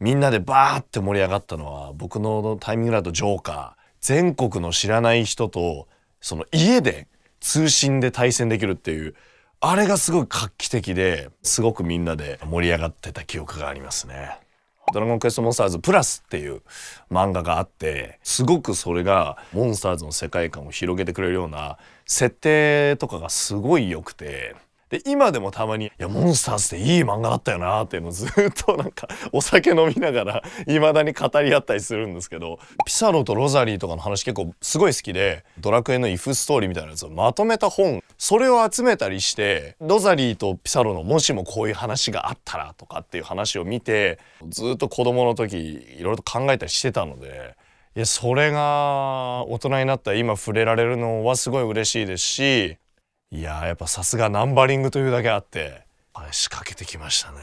みんなでバーって盛り上がったのは僕のタイミングだとジョーカー全国の知らない人とその家で通信で対戦できるっていうあれがすごい画期的ですごくみんなで盛り上がってた記憶がありますね。ドラゴンクエストモンスターズプラスっていう漫画があってすごくそれがモンスターズの世界観を広げてくれるような設定とかがすごい良くてで今でもたまに「いやモンスターズっていい漫画だったよな」っていうのをずっとなんかお酒飲みながらいまだに語り合ったりするんですけどピサロとロザリーとかの話結構すごい好きで「ドラクエのイフストーリー」みたいなやつをまとめた本それを集めたりしてロザリーとピサロのもしもこういう話があったらとかっていう話を見てずっと子供の時いろいろと考えたりしてたので。いやそれが大人になった今触れられるのはすごい嬉しいですしいややっぱさすがナンバリングというだけあって仕掛けてきましたね。